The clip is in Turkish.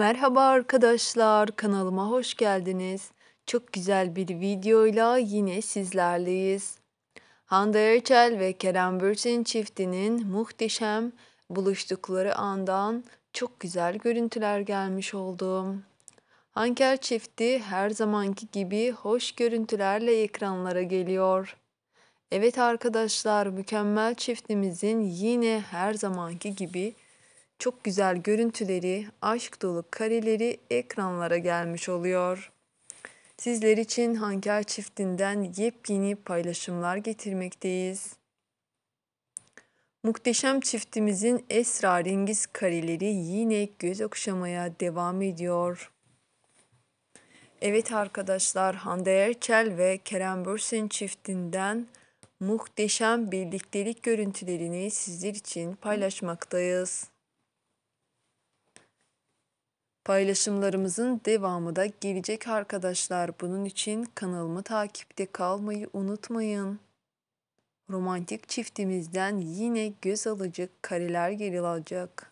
Merhaba arkadaşlar, kanalıma hoş geldiniz. Çok güzel bir videoyla yine sizlerleyiz. Hande Erçel ve Kerem Bürsin çiftinin muhteşem buluştukları andan çok güzel görüntüler gelmiş oldu. Hanker çifti her zamanki gibi hoş görüntülerle ekranlara geliyor. Evet arkadaşlar, mükemmel çiftimizin yine her zamanki gibi çok güzel görüntüleri, aşk dolu kareleri ekranlara gelmiş oluyor. Sizler için Hanker çiftinden yepyeni paylaşımlar getirmekteyiz. Muhteşem çiftimizin esrarengiz kareleri yine göz okşamaya devam ediyor. Evet arkadaşlar Hande Erçel ve Kerem Bürsin çiftinden muhteşem birliktelik görüntülerini sizler için paylaşmaktayız. Paylaşımlarımızın devamı da gelecek arkadaşlar. Bunun için kanalımı takipte kalmayı unutmayın. Romantik çiftimizden yine göz alıcı kareler geri alacak.